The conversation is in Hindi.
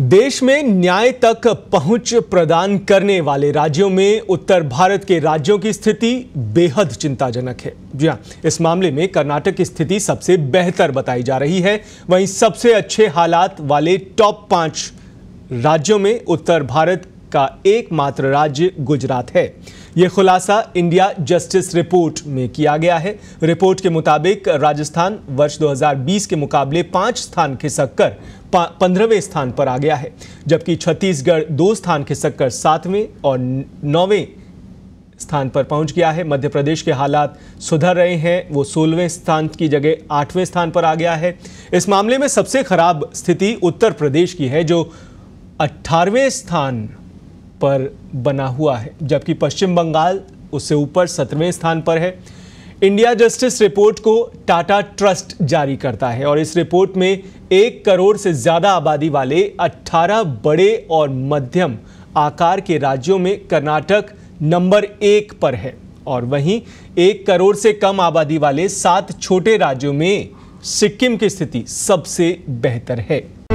देश में न्याय तक पहुंच प्रदान करने वाले राज्यों में उत्तर भारत के राज्यों की स्थिति बेहद चिंताजनक है जी हाँ इस मामले में कर्नाटक की स्थिति सबसे बेहतर बताई जा रही है वहीं सबसे अच्छे हालात वाले टॉप पांच राज्यों में उत्तर भारत का एकमात्र राज्य गुजरात है यह खुलासा इंडिया जस्टिस रिपोर्ट में किया गया है रिपोर्ट के मुताबिक राजस्थान वर्ष 2020 के मुकाबले पांच स्थान कर पंद्रहवें स्थान पर आ गया है जबकि छत्तीसगढ़ दो स्थान कर सातवें और नौवें स्थान पर पहुंच गया है मध्य प्रदेश के हालात सुधर रहे हैं वो सोलहवें स्थान की जगह आठवें स्थान पर आ गया है इस मामले में सबसे खराब स्थिति उत्तर प्रदेश की है जो अट्ठारहवें स्थान पर बना हुआ है जबकि पश्चिम बंगाल उससे ऊपर सत्रहवें स्थान पर है इंडिया जस्टिस रिपोर्ट को टाटा ट्रस्ट जारी करता है और इस रिपोर्ट में एक करोड़ से ज़्यादा आबादी वाले 18 बड़े और मध्यम आकार के राज्यों में कर्नाटक नंबर एक पर है और वहीं एक करोड़ से कम आबादी वाले सात छोटे राज्यों में सिक्किम की स्थिति सबसे बेहतर है